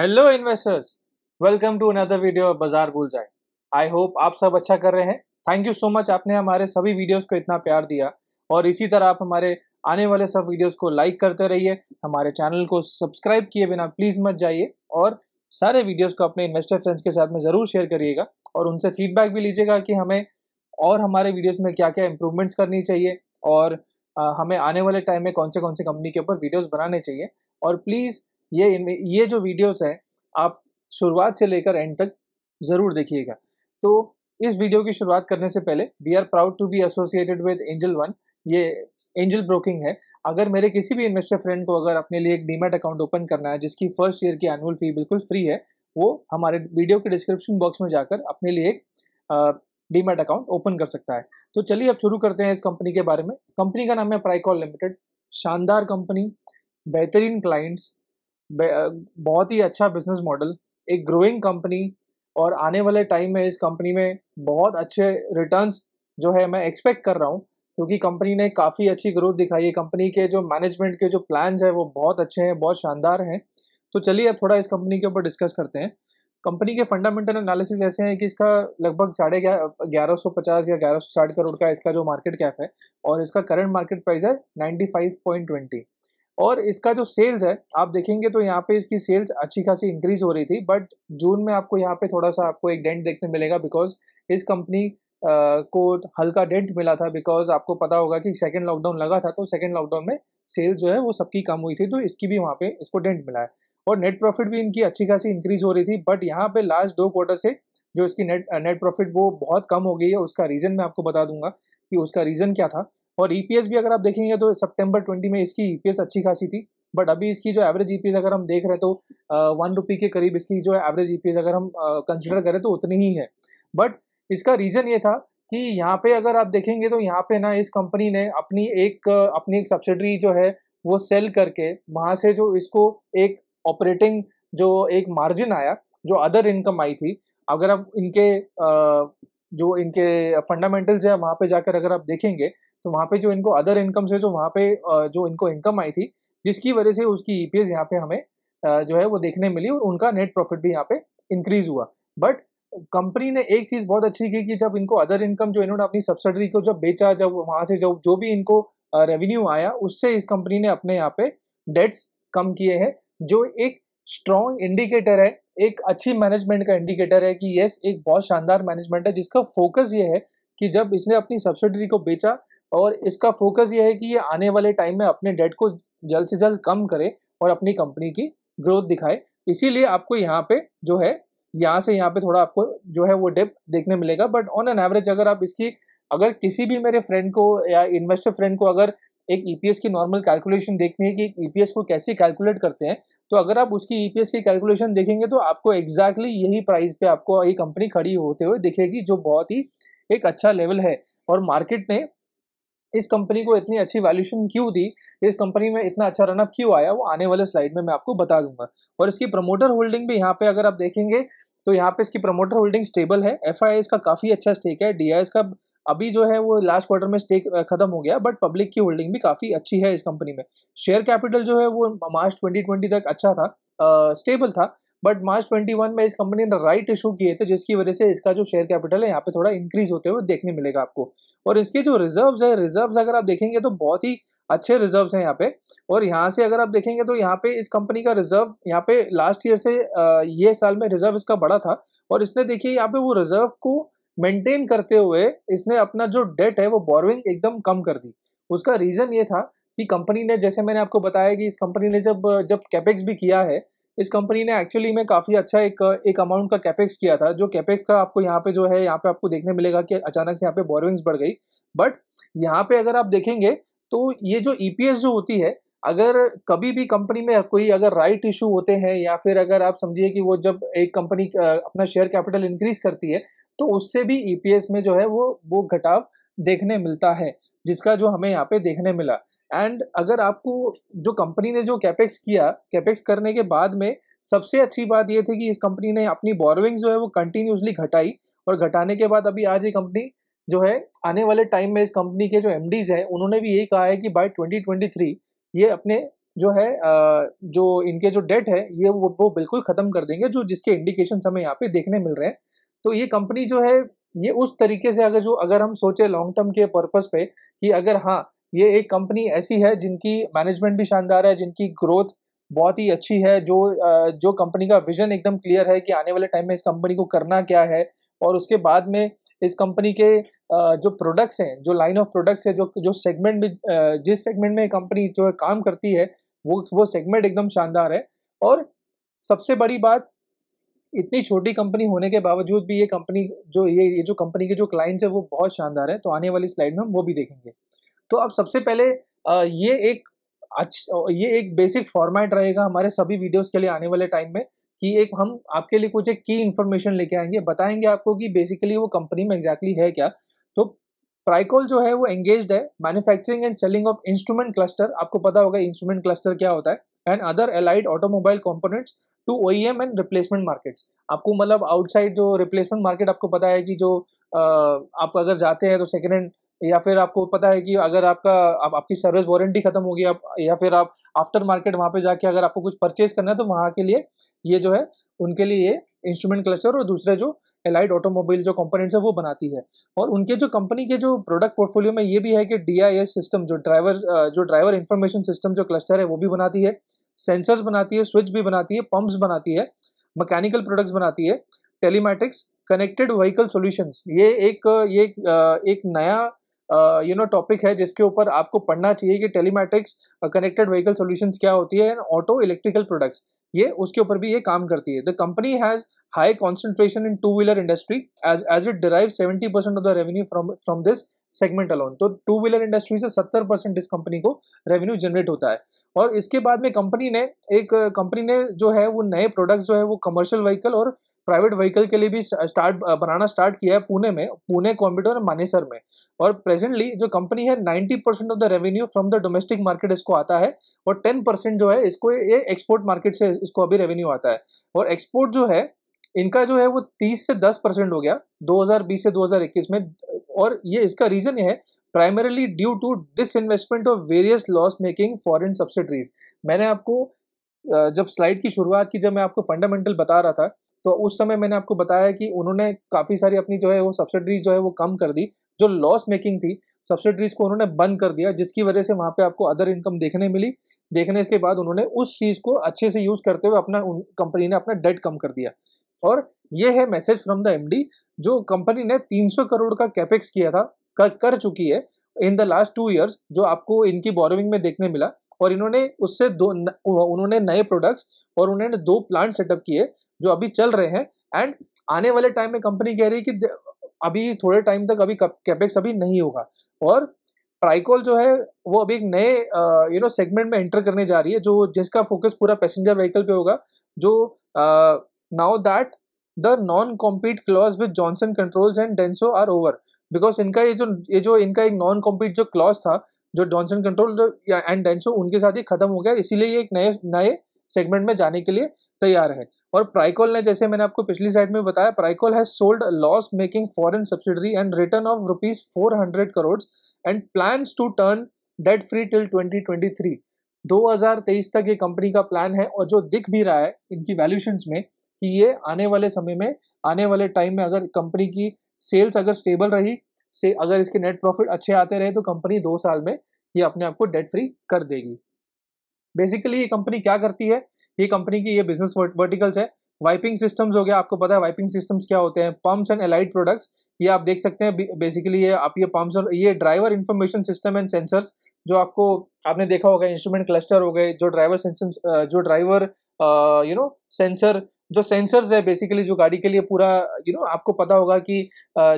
hello investors welcome to another video बाजार भूल जाए आई होप आप सब अच्छा कर रहे हैं थैंक यू सो मच आपने हमारे सभी वीडियोस को इतना प्यार दिया और इसी तरह आप हमारे आने वाले सब वीडियोस को लाइक करते रहिए हमारे चैनल को सब्सक्राइब किए बिना प्लीज़ मत जाइए और सारे वीडियोस को अपने इन्वेस्टर फ्रेंड्स के साथ में ज़रूर शेयर करिएगा और उनसे फीडबैक भी लीजिएगा कि हमें और हमारे वीडियोज़ में क्या क्या इम्प्रूवमेंट्स करनी चाहिए और हमें आने वाले टाइम में कौन से कौन से कंपनी के ऊपर वीडियोज़ बनाने चाहिए और प्लीज़ ये ये जो वीडियोस हैं आप शुरुआत से लेकर एंड तक ज़रूर देखिएगा तो इस वीडियो की शुरुआत करने से पहले we are proud to be associated with Angel One ये एंजल ब्रोकिंग है अगर मेरे किसी भी इन्वेस्टर फ्रेंड को अगर अपने लिए एक डीमेट अकाउंट ओपन करना है जिसकी फर्स्ट ईयर की एनुअल फी बिल्कुल फ्री है वो हमारे वीडियो के डिस्क्रिप्शन बॉक्स में जाकर अपने लिए एक डीमेट अकाउंट ओपन कर सकता है तो चलिए अब शुरू करते हैं इस कंपनी के बारे में कंपनी का नाम है प्राइकॉल लिमिटेड शानदार कंपनी बेहतरीन क्लाइंट्स बहुत ही अच्छा बिजनेस मॉडल एक ग्रोइंग कंपनी और आने वाले टाइम में इस कंपनी में बहुत अच्छे रिटर्न्स जो है मैं एक्सपेक्ट कर रहा हूँ क्योंकि कंपनी ने काफ़ी अच्छी ग्रोथ दिखाई है कंपनी के जो मैनेजमेंट के जो प्लान है वो बहुत अच्छे हैं बहुत शानदार हैं तो चलिए अब थोड़ा इस कंपनी के ऊपर डिस्कस करते हैं कंपनी के फंडामेंटल एनालिसिस ऐसे हैं कि इसका लगभग साढ़े ग्यारह सौ पचास या ग्यारह सौ साठ करोड़ का इसका जो मार्केट कैप है और इसका करंट मार्केट प्राइस है नाइन्टी फाइव पॉइंट ट्वेंटी और इसका जो सेल्स है आप देखेंगे तो यहाँ पे इसकी सेल्स अच्छी खासी इंक्रीज हो रही थी बट जून में आपको यहाँ पे थोड़ा सा आपको एक डेंट देखने मिलेगा बिकॉज इस कंपनी को हल्का डेंट मिला था बिकॉज आपको पता होगा कि सेकेंड लॉकडाउन लगा था तो सेकेंड लॉकडाउन में सेल्स जो है वो सबकी कम हुई थी तो इसकी भी वहाँ पे इसको डेंट मिला है और नेट प्रॉफिट भी इनकी अच्छी खासी इंक्रीज हो रही थी बट यहाँ पे लास्ट दो क्वार्टर से जो इसकी नेट नेट प्रॉफिट वो बहुत कम हो गई है उसका रीज़न मैं आपको बता दूंगा कि उसका रीज़न क्या था और ईपीएस e भी अगर आप देखेंगे तो सितंबर 20 में इसकी ईपीएस e अच्छी खासी थी बट अभी इसकी जो एवरेज ईपीएस e अगर हम देख रहे हैं तो वन रुपी के करीब इसकी जो एवरेज ईपीएस अगर हम कंसिडर करें तो उतनी ही है बट इसका रीज़न ये था कि यहाँ पे अगर आप देखेंगे तो यहाँ पे ना इस कंपनी ने अपनी एक अपनी एक सब्सिडरी जो है वो सेल करके वहाँ से जो इसको एक ऑपरेटिंग जो एक मार्जिन आया जो अदर इनकम आई थी अगर आप इनके जो इनके फंडामेंटल्स हैं वहाँ पे जाकर अगर आप देखेंगे तो वहाँ पे जो इनको अदर इनकम से जो वहाँ पे जो इनको इनकम आई थी जिसकी वजह से उसकी ई e यहाँ पे हमें जो है वो देखने मिली और उनका नेट प्रॉफिट भी यहाँ पे इंक्रीज हुआ बट कंपनी ने एक चीज़ बहुत अच्छी की कि जब इनको अदर इनकम जो इन्होंने अपनी सब्सिडरी को जब बेचा जब वहाँ से जब जो भी इनको रेवेन्यू आया उससे इस कंपनी ने अपने यहाँ पे डेट्स कम किए हैं जो एक स्ट्रॉन्ग इंडिकेटर है एक अच्छी मैनेजमेंट का इंडिकेटर है कि यस एक बहुत शानदार मैनेजमेंट है जिसका फोकस ये है कि जब इसने अपनी सब्सिडरी को बेचा और इसका फोकस ये है कि ये आने वाले टाइम में अपने डेट को जल्द से जल्द कम करे और अपनी कंपनी की ग्रोथ दिखाए इसीलिए आपको यहाँ पे जो है यहाँ से यहाँ पे थोड़ा आपको जो है वो डेप देखने मिलेगा बट ऑन एन एवरेज अगर आप इसकी अगर किसी भी मेरे फ्रेंड को या इन्वेस्टर फ्रेंड को अगर एक ईपीएस e की नॉर्मल कैलकुलेशन देखनी है कि एक ईपीएस e को कैसे कैलकुलेट करते हैं तो अगर आप उसकी ईपीएस e की कैलकुलेशन देखेंगे तो आपको एग्जैक्टली exactly यही प्राइस पे आपको ये कंपनी खड़ी होते हुए दिखेगी जो बहुत ही एक अच्छा लेवल है और मार्केट ने इस कंपनी को इतनी अच्छी वैल्यूशन क्यों दी इस कंपनी में इतना अच्छा रनअप क्यों आया वो आने वाले स्लाइड में मैं आपको बता दूंगा और इसकी प्रमोटर होल्डिंग भी यहाँ पे अगर आप देखेंगे तो यहाँ पे इसकी प्रमोटर होल्डिंग स्टेबल है एफ का काफ़ी अच्छा स्टेक है डी का अभी जो है वो लास्ट क्वार्टर में स्टेक खत्म हो गया बट पब्लिक की होल्डिंग भी काफ़ी अच्छी है इस कंपनी में शेयर कैपिटल जो है वो मार्च ट्वेंटी तक अच्छा था स्टेबल था बट मार्च 21 में इस कंपनी ने राइट इशू किए थे जिसकी वजह से इसका जो शेयर कैपिटल है यहाँ पे थोड़ा इंक्रीज होते हुए देखने मिलेगा आपको और इसके जो रिजर्व्स है रिजर्व्स अगर आप देखेंगे तो बहुत ही अच्छे रिजर्व्स हैं यहाँ पे और यहाँ से अगर आप देखेंगे तो यहाँ पे इस कंपनी का रिजर्व यहाँ पे लास्ट ईयर से ये साल में रिजर्व इसका बड़ा था और इसने देखिए यहाँ पे वो रिजर्व को मेंटेन करते हुए इसने अपना जो डेट है वो बॉरविंग एकदम कम कर दी उसका रीज़न ये था कि कंपनी ने जैसे मैंने आपको बताया कि इस कंपनी ने जब जब कैपेक्स भी किया है इस कंपनी ने एक्चुअली में काफ़ी अच्छा एक एक अमाउंट का कैपेक्स किया था जो कैपेक्स का आपको यहाँ पे जो है यहाँ पे आपको देखने मिलेगा कि अचानक से यहाँ पे बोरोइंग्स बढ़ गई बट यहाँ पे अगर आप देखेंगे तो ये जो ई e जो होती है अगर कभी भी कंपनी में कोई अगर राइट इशू होते हैं या फिर अगर आप समझिए कि वो जब एक कंपनी अपना शेयर कैपिटल इंक्रीज करती है तो उससे भी ई e में जो है वो वो घटाव देखने मिलता है जिसका जो हमें यहाँ पे देखने मिला एंड अगर आपको जो कंपनी ने जो कैपेक्स किया कैपेक्स करने के बाद में सबसे अच्छी बात यह थी कि इस कंपनी ने अपनी बोरोइंग जो है वो कंटिन्यूसली घटाई और घटाने के बाद अभी आज ये कंपनी जो है आने वाले टाइम में इस कंपनी के जो एम हैं उन्होंने भी यही कहा है कि बाय 2023 ये अपने जो है जो इनके जो डेट है ये वो, वो बिल्कुल ख़त्म कर देंगे जो जिसके इंडिकेशन हमें यहाँ पे देखने मिल रहे हैं तो ये कंपनी जो है ये उस तरीके से अगर जो अगर हम सोचे लॉन्ग टर्म के पर्पज़ पे कि अगर हाँ ये एक कंपनी ऐसी है जिनकी मैनेजमेंट भी शानदार है जिनकी ग्रोथ बहुत ही अच्छी है जो जो कंपनी का विजन एकदम क्लियर है कि आने वाले टाइम में इस कंपनी को करना क्या है और उसके बाद में इस कंपनी के जो प्रोडक्ट्स हैं जो लाइन ऑफ प्रोडक्ट्स है जो जो सेगमेंट में जिस सेगमेंट में कंपनी जो है काम करती है वो वो सेगमेंट एकदम शानदार है और सबसे बड़ी बात इतनी छोटी कंपनी होने के बावजूद भी ये कंपनी जो ये ये जो कंपनी के जो क्लाइंट्स है वो बहुत शानदार है तो आने वाली स्लाइड में हम वो भी देखेंगे तो अब सबसे पहले ये एक अच्छा ये एक बेसिक फॉर्मेट रहेगा हमारे सभी वीडियोस के लिए आने वाले टाइम में कि एक हम आपके लिए कुछ एक की इन्फॉर्मेशन लेके आएंगे बताएंगे आपको कि बेसिकली वो कंपनी में एग्जैक्टली exactly है क्या तो प्राइकोल जो है वो एंगेज है manufacturing and selling of instrument cluster आपको पता होगा इंस्ट्रूमेंट क्लस्टर क्या होता है and other allied automobile components to O and replacement markets आपको मतलब आउटसाइड जो रिप्लेसमेंट मार्केट आपको पता है कि जो आ, आप अगर जाते हैं तो सेकेंड हैंड या फिर आपको पता है कि अगर आपका आप, आपकी सर्विस वारंटी खत्म होगी आप या फिर आप आफ्टर मार्केट वहाँ पे जाके अगर आपको कुछ परचेज करना है तो वहाँ के लिए ये जो है उनके लिए ये इंस्ट्रूमेंट क्लस्टर और दूसरे जो एलाइड ऑटोमोबाइल जो कंपोनेंट्स है वो बनाती है और उनके जो कंपनी के जो प्रोडक्ट पोर्टफोलियो में ये भी है कि डी सिस्टम जो ड्राइवर जो ड्राइवर इन्फॉर्मेशन सिस्टम जो क्लस्टर है वो भी बनाती है सेंसर्स बनाती है स्विच भी बनाती है पम्प्स बनाती है मैकेनिकल प्रोडक्ट्स बनाती है टेलीमेटिक्स कनेक्टेड व्हीकल सॉल्यूशंस ये एक ये एक नया यू नो टॉपिक है जिसके ऊपर आपको पढ़ना चाहिए कि टेलीमेटिक्स कनेक्टेड व्हीकल सॉल्यूशंस क्या होती है एंड ऑटो इलेक्ट्रिकल प्रोडक्ट्स ये उसके ऊपर भी ये काम करती है the company has concentration in two wheeler industry as as it derive seventy percent of the revenue from from this segment alone तो टू व्हीलर इंडस्ट्री से सत्तर परसेंट इस कंपनी को रेवेन्यू जनरेट होता है और इसके बाद में कंपनी ने एक कंपनी ने जो है वो नए प्रोडक्ट्स जो है वो कमर्शियल व्हीकल और प्राइवेट व्हीकल के लिए भी स्टार्ट बनाना स्टार्ट किया है पुणे में पुणे कॉम्प्यूटर और मानेसर में और प्रेजेंटली जो कंपनी है 90 percent of the revenue from the domestic market इसको आता है और 10 परसेंट जो है इसको ये एक्सपोर्ट मार्केट से इसको अभी रेवेन्यू आता है और एक्सपोर्ट जो है इनका जो है वो 30 से 10 परसेंट हो गया 2020 से 2021 में और ये इसका रीजन ये है primarily due to this investment of various loss making foreign subsidiaries मैंने आपको जब स्लाइड की शुरुआत की जब मैं आपको फंडामेंटल बता रहा था तो उस समय मैंने आपको बताया कि उन्होंने काफ़ी सारी अपनी जो है वो सब्सिडीज जो है वो कम कर दी जो लॉस मेकिंग थी सब्सिडीज को उन्होंने बंद कर दिया जिसकी वजह से वहाँ पे आपको अदर इनकम देखने मिली देखने के बाद उन्होंने उस चीज़ को अच्छे से यूज़ करते हुए अपना कंपनी ने अपना डेट कम कर दिया और ये है मैसेज फ्रॉम द एम जो कंपनी ने तीन करोड़ का कैपेक्स किया था कर, कर चुकी है in the last two years जो आपको इनकी बोरोविंग में देखने मिला और इन्होंने उससे दो उन्होंने नए प्रोडक्ट्स और उन्होंने दो प्लांट सेटअप किए जो अभी चल रहे हैं एंड आने वाले टाइम में कंपनी कह रही है कि अभी थोड़े टाइम तक अभी कैपेक्स अभी नहीं होगा और ट्राइकोल जो है वो अभी एक नए यू नो सेगमेंट में एंटर करने जा रही है जो जिसका फोकस पूरा पैसेंजर व्हीकल पे होगा जो now that the non compete clause with Johnson Controls and Denso are over because इनका ये जो ये जो इनका एक नॉन कॉम्पीट जो क्लॉज था जो जॉनसन कंट्रोल एंड डेंसो उनके साथ ही खत्म हो गया इसीलिए ये एक नए नए सेगमेंट में जाने के लिए तैयार है और प्राइकॉल ने जैसे मैंने आपको पिछली साइड में बताया Pricol has sold loss making foreign subsidiary and return of rupees four hundred crore and plan to turn debt free till 2023 2023 तक ये कंपनी का प्लान है और जो दिख भी रहा है इनकी वैल्यूशन में कि ये आने वाले समय में आने वाले टाइम में अगर कंपनी की सेल्स अगर स्टेबल रही से अगर इसके नेट प्रॉफिट अच्छे आते रहे तो कंपनी दो साल में ये अपने आप को डेट फ्री कर देगी बेसिकली ये कंपनी क्या करती है ये कंपनी की ये बिजनेस वर्टिकल्स है वाइपिंग सिस्टम्स हो गया आपको पता है वाइपिंग सिस्टम्स क्या होते हैं पम्प्स एंड एलाइट प्रोडक्ट्स ये आप देख सकते हैं बेसिकली ये आप ये पम्प्स और ये driver information system and sensors जो आपको आपने देखा होगा इंस्ट्रूमेंट क्लस्टर हो गए जो ड्राइवर सेंसर जो ड्राइवर यू नो सेंसर जो सेंसर्स है बेसिकली जो गाड़ी के लिए पूरा यू you नो know, आपको पता होगा कि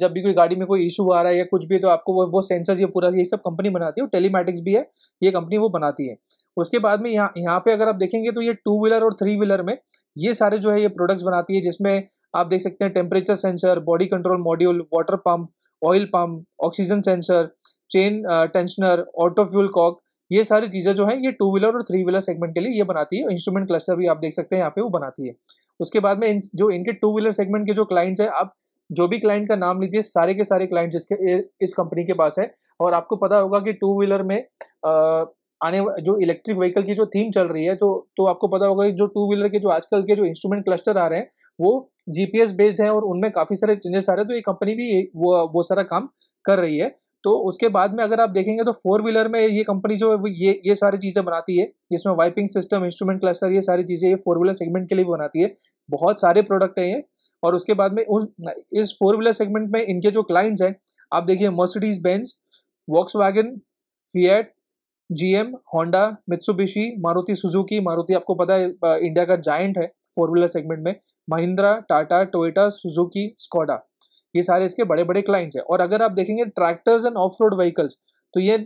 जब भी कोई गाड़ी में कोई इशू आ रहा है या कुछ भी तो आपको वो वो सेंसर्स ये पूरा ये सब कंपनी बनाती है टेलीमेटिक्स भी है ये कंपनी वो बनाती है उसके बाद में यहाँ यहाँ पे अगर आप देखेंगे तो ये टू व्हीलर और थ्री व्हीलर में ये सारे जो है ये प्रोडक्ट्स बनाती है जिसमें आप देख सकते हैं temperature sensor body control module water pump oil pump oxygen sensor chain tensioner auto fuel cock ये सारी चीज़ें जो है ये टू व्हीलर और थ्री व्हीलर सेगमेंट के लिए ये बनाती है इंस्ट्रूमेंट क्लस्टर भी आप देख सकते हैं यहाँ पे वो बनाती है उसके बाद में इन, जो इनके टू व्हीलर सेगमेंट के जो क्लाइंट्स है आप जो भी क्लाइंट का नाम लीजिए सारे के सारे क्लाइंट जिसके इस कंपनी के पास है और आपको पता होगा कि टू व्हीलर में आ, आने जो इलेक्ट्रिक व्हीकल की जो थीम चल रही है तो तो आपको पता होगा कि जो टू व्हीलर के जो आजकल के जो इंस्ट्रूमेंट क्लस्टर आ रहे हैं वो जीपीएस बेस्ड है और उनमें काफ़ी सारे चेंजेस आ रहे हैं तो ये कंपनी भी वो वो सारा काम कर रही है तो उसके बाद में अगर आप देखेंगे तो फोर व्हीलर में ये कंपनी जो ये ये सारी चीज़ें बनाती है जिसमें वाइपिंग सिस्टम इंस्ट्रूमेंट क्लस्टर ये सारी चीज़ें ये फोर व्हीलर सेगमेंट के लिए बनाती है बहुत सारे प्रोडक्ट हैं ये और उसके बाद में उस इस फोर व्हीलर सेगमेंट में इनके जो क्लाइंट्स हैं आप देखिए Mercedes Benz Volkswagen Fiat GM Honda Mitsubishi Maruti Suzuki Maruti आपको पता है इंडिया का जाइंट है फोर व्हीलर सेगमेंट में Mahindra Tata Toyota Suzuki Skoda ये सारे इसके बड़े बड़े क्लाइंट्स हैं और अगर आप देखेंगे tractors and off road vehicles तो ये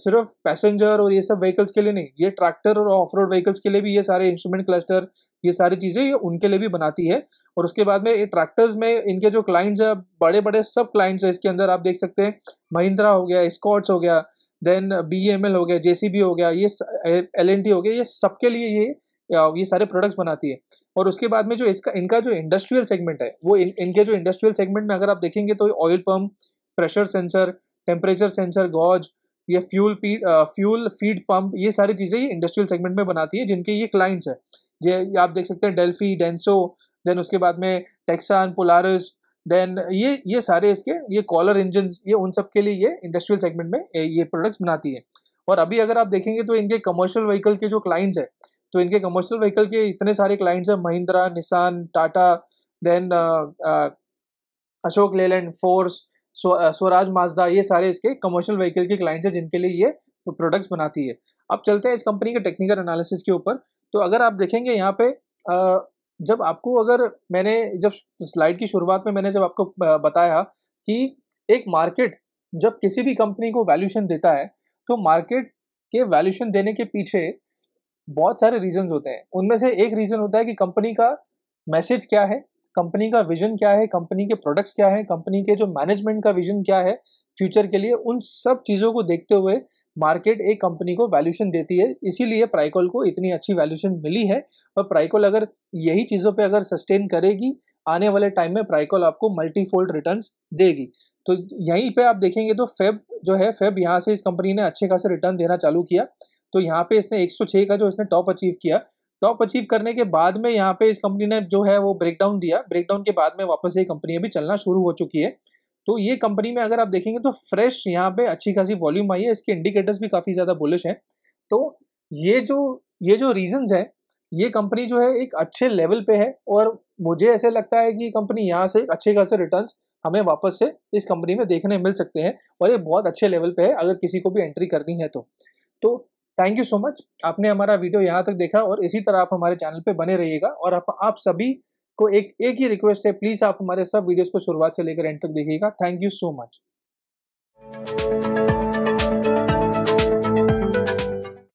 सिर्फ पैसेंजर और ये सब व्हीकल्स के लिए नहीं ये ट्रैक्टर और ऑफ रोड व्हीकल्स के लिए भी ये सारे इंस्ट्रूमेंट क्लस्टर ये सारी चीज़ें ये उनके लिए भी बनाती है और उसके बाद में ये ट्रैक्टर्स में इनके जो क्लाइंट्स हैं बड़े बड़े सब क्लाइंट्स हैं इसके अंदर आप देख सकते हैं महिंद्रा हो गया स्कॉट्स हो गया देन बी हो गया जे हो गया ये एल हो गया ये सबके लिए ये ये सारे प्रोडक्ट्स बनाती है और उसके बाद में जो इसका इनका जो इंडस्ट्रियल सेगमेंट है वो इन, इनके जो इंडस्ट्रियल सेगमेंट में अगर आप देखेंगे तो oil pump pressure sensor temperature sensor gauge या फ्यूल फ्यूल फीड पंप ये सारी चीज़ें ये इंडस्ट्रियल सेगमेंट में बनाती है जिनके ये क्लाइंट्स हैं ये आप देख सकते हैं डेल्फी डेंसो देन उसके बाद में टेक्सान पोलारस देन ये ये सारे इसके ये कॉलर इंजन ये उन सब के लिए ये इंडस्ट्रियल सेगमेंट में ये प्रोडक्ट्स बनाती है और अभी अगर आप देखेंगे तो इनके कमर्शियल व्हीकल के जो क्लाइंट्स हैं तो इनके कमर्शियल व्हीकल के इतने सारे क्लाइंट्स हैं Mahindra Nissan Tata then Ashok Leyland Force स्व, स्वराज माजदा ये सारे इसके कमर्शियल व्हीकल के क्लाइंट्स हैं जिनके लिए ये तो प्रोडक्ट्स बनाती है अब चलते हैं इस कंपनी के टेक्निकल एनालिसिस के ऊपर तो अगर आप देखेंगे यहाँ पे जब आपको अगर मैंने जब स्लाइड की शुरुआत में मैंने जब आपको बताया कि एक मार्केट जब किसी भी कंपनी को वैल्यूशन देता है तो मार्केट के वैल्यूशन देने के पीछे बहुत सारे रीजन होते हैं उनमें से एक रीज़न होता है कि कंपनी का मैसेज क्या है कंपनी का विजन क्या है कंपनी के प्रोडक्ट्स क्या है कंपनी के जो मैनेजमेंट का विजन क्या है फ्यूचर के लिए उन सब चीज़ों को देखते हुए मार्केट एक कंपनी को वैल्यूशन देती है इसीलिए प्राइकॉल को इतनी अच्छी वैल्यूशन मिली है और प्राइकॉल अगर यही चीज़ों पे अगर सस्टेन करेगी आने वाले टाइम में प्राइकॉल आपको मल्टीफोल्ड रिटर्न्स रिटर्न देगी तो यहीं पे आप देखेंगे तो फेब जो है फेब यहाँ से इस कंपनी ने अच्छे खासे रिटर्न देना चालू किया तो यहाँ पे इसने 106 का जो इसने टॉप अचीव किया टॉप अचीव करने के बाद में यहाँ पे इस कंपनी ने जो है वो ब्रेकडाउन दिया ब्रेकडाउन के बाद में वापस ये कंपनी अभी चलना शुरू हो चुकी है तो ये कंपनी में अगर आप देखेंगे तो फ्रेश यहाँ पे अच्छी खासी वॉल्यूम आई है इसके इंडिकेटर्स भी काफ़ी ज़्यादा बुलिश हैं तो ये जो ये जो रीजंस हैं ये कंपनी जो है एक अच्छे लेवल पे है और मुझे ऐसे लगता है कि कंपनी यहाँ से अच्छे खासे रिटर्न हमें वापस से इस कंपनी में देखने मिल सकते हैं और ये बहुत अच्छे लेवल पे है अगर किसी को भी एंट्री करनी है तो तो थैंक यू सो मच आपने हमारा वीडियो यहाँ तक देखा और इसी तरह आप हमारे चैनल पे बने रहिएगा और आप आप सभी को एक एक ही रिक्वेस्ट है प्लीज़ आप हमारे सब वीडियोस को शुरुआत से लेकर एंड तक देखिएगा थैंक यू सो मच